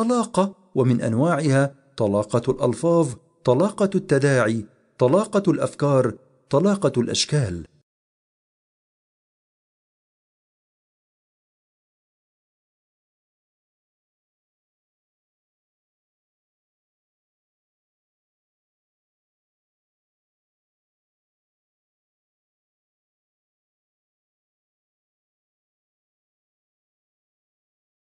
طلاقه ومن انواعها طلاقه الالفاظ طلاقه التداعي طلاقه الافكار طلاقه الاشكال